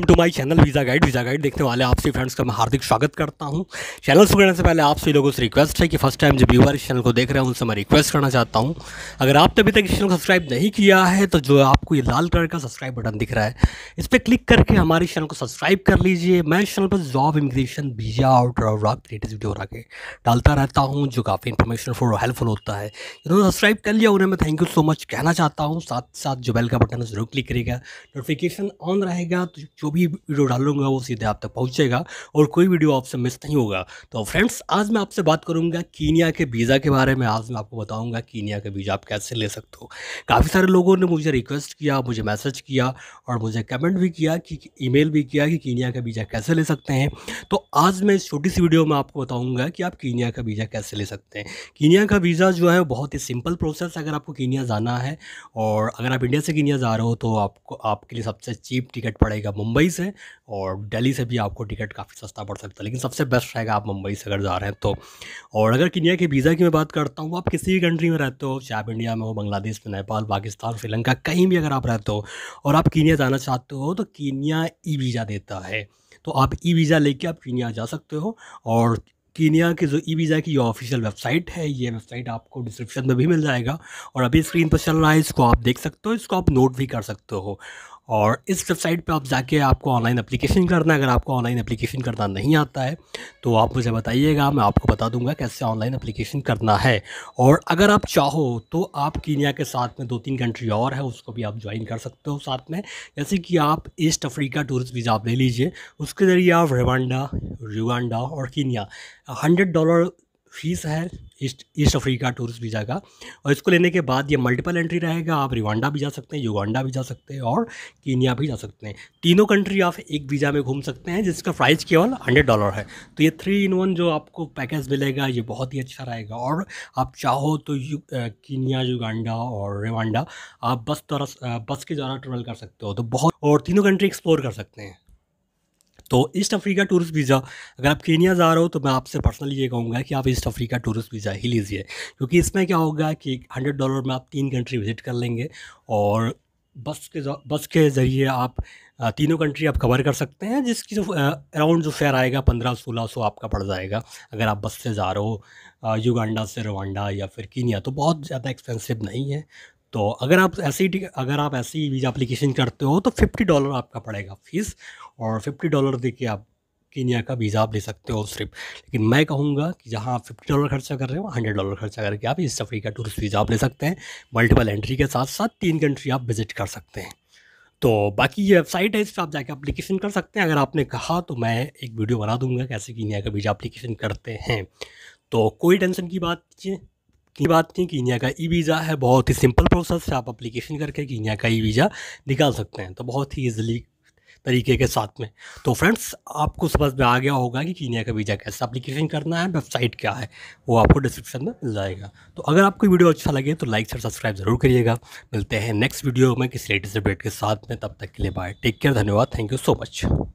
welcome to my channel visa guide visa guide देखने वाले आपसे फ्रेंड्स का मैं हार्दिक स्वागत करता हूं चैनल शुरू करने से पहले आपसे लोगों से रिक्वेस्ट है कि फर्स्ट टाइम जब व्यूअर इस चैनल को देख रहे हैं उनसे मैं रिक्वेस्ट करना चाहता हूं अगर आपने अभी तक इस चैनल को सब्सक्राइब नहीं किया है तो जो आपको ये लाल कलर का सब्सक्राइब बटन दिख रहा है इस पर क्लिक करके हमारे चैनल को सब्सक्राइब कर लीजिए मैं चैनल पर जॉब इमिग्रेशन वीज़ा और ट्रॉक लेटेस्ट वीडियो रख डालता रहता हूँ जो काफ़ी इन्फॉर्मेशन फॉर हेल्पफुल होता है जिन्होंने सब्सक्राइब कर लिया उन्हें मैं थैंक यू सो मच कहना चाहता हूँ साथ साथ जो बेल का बटन है जरूर क्लिक करेगा नोटिफिकेशन ऑन रहेगा तो जो भी वीडियो डालूंगा वो सीधे आप तक पहुंचेगा और कोई वीडियो आपसे मिस नहीं होगा तो फ्रेंड्स आज मैं आपसे बात करूंगा कीनिया के वीज़ा के बारे में आज मैं आपको बताऊंगा कीनिया का वीज़ा आप कैसे ले सकते हो काफ़ी सारे लोगों ने मुझे रिक्वेस्ट किया मुझे मैसेज किया और मुझे कमेंट भी किया कि ई भी किया कि कीनिया का वीज़ा कैसे ले सकते हैं तो आज मैं इस छोटी सी वीडियो में आपको बताऊँगा कि आप कीनिया का वीज़ा कैसे ले सकते हैं कीनिया का वीज़ा जो है बहुत ही सिंपल प्रोसेस है अगर आपको कीनिया जाना है और अगर आप इंडिया से कीनिया जा रहे हो तो आपको आपके लिए सबसे चीप टिकट पड़ेगा मुंबई मुंबई से और दिल्ली से भी आपको टिकट काफ़ी सस्ता पड़ सकता है लेकिन सबसे बेस्ट रहेगा आप मुंबई से अगर जा रहे हैं तो और अगर किनिया के वीज़ा की मैं बात करता हूँ आप किसी भी कंट्री में रहते हो चाहे आप इंडिया में हो बांग्लादेश में नेपाल पाकिस्तान श्रीलंका कहीं भी अगर आप रहते हो और आप कीनिया जाना चाहते हो तो कीनिया ई वीज़ा देता है तो आप ई वीज़ा लेके आप कीनिया जा सकते हो और कीनिया के जो ई वीज़ा की ऑफिशियल वेबसाइट है ये वेबसाइट आपको डिस्क्रिप्शन में भी मिल जाएगा और अभी स्क्रीन पर चल रहा है इसको आप देख सकते हो इसको आप नोट भी कर सकते हो और इस वेबसाइट पे आप जाके आपको ऑनलाइन एप्लीकेशन करना है अगर आपको ऑनलाइन एप्लीकेशन करना नहीं आता है तो आप मुझे बताइएगा मैं आपको बता दूंगा कैसे ऑनलाइन एप्लीकेशन करना है और अगर आप चाहो तो आप कीनिया के साथ में दो तीन कंट्री और है उसको भी आप ज्वाइन कर सकते हो साथ में जैसे कि आप ईस्ट अफ्रीका टूरिस्ट वीज़ा आप ले लीजिए उसके ज़रिए आप रवांडा युगांडा और कीनिया हंड्रेड डॉलर फीस है East East Africa tourist visa का और इसको लेने के बाद ये मल्टीपल एंट्री रहेगा आप रिवांडा भी जा सकते हैं युगांडा भी जा सकते हैं और कीनिया भी जा सकते हैं तीनों कंट्री आप एक वीज़ा में घूम सकते हैं जिसका प्राइस केवल हंड्रेड डॉलर है तो ये थ्री इन वन जो आपको पैकेज मिलेगा ये बहुत ही अच्छा रहेगा और आप चाहो तो यु कीनिया युगांडा और रिवांडा आप बस द्वारा बस के द्वारा ट्रेवल कर सकते हो तो बहुत और तीनों कंट्री एक्सप्लोर कर सकते हैं तो ईस्ट अफ्रीका टूरिस्ट वीज़ा अगर आप केनिया जा रहे हो तो मैं आपसे पर्सनली ये कहूँगा कि आप ईस्ट अफ्रीका टूरिस्ट वीज़ा ही लीजिए क्योंकि इसमें क्या होगा कि हंड्रेड डॉलर में आप तीन कंट्री विज़िट कर लेंगे और बस के बस के ज़रिए आप तीनों कंट्री आप कवर कर सकते हैं जिसकी जो अराउंड जो फेयर आएगा पंद्रह सोलह सौ आपका पड़ जाएगा अगर आप बस से जा रहे हो युगांडा से रवांडा या फिर कीनिया तो बहुत ज़्यादा एक्सपेंसिव नहीं है तो अगर आप ऐसी अगर आप ऐसी वीज़ा अप्लीकेशन करते हो तो फिफ्टी डॉलर आपका पड़ेगा फ़ीस और फिफ्टी डॉलर दे के आप कीनिया का वीज़ा आप ले सकते हो सिर्फ लेकिन मैं कहूँगा कि जहाँ आप फिफ्टी डॉलर खर्चा कर रहे हो हंड्रेड डॉलर खर्चा करके आप इस सफरी का टूरिस्ट वीज़ा आप ले सकते हैं मल्टीपल एंट्री के साथ साथ तीन कंट्री आप विजिट कर सकते हैं तो बाकी ये वेबसाइट है इस पर आप जाके अप्लीकेशन कर सकते हैं अगर आपने कहा तो मैं एक वीडियो बना दूंगा कैसे कीनिया का वीज़ा अप्लीकेशन करते हैं तो कोई टेंशन की बात नहीं की बात की कीनिया का ई वीज़ा है बहुत ही सिंपल प्रोसेस है आप अप्लीकेशन करके कीनिया का ई वीज़ा निकाल सकते हैं तो बहुत ही ईजिली तरीके के साथ में तो फ्रेंड्स आपको समझ में आ गया होगा कि कीनिया का वीज़ा कैसे अप्लीकेशन करना है वेबसाइट क्या है वो आपको डिस्क्रिप्शन में मिल जाएगा तो अगर आपको वीडियो अच्छा लगे तो लाइक और सब्सक्राइब ज़रूर करिएगा मिलते हैं नेक्स्ट वीडियो में किसी लेटेस्ट अपडेट के साथ में तब तक के लिए बाय टेक केयर धन्यवाद थैंक यू सो मच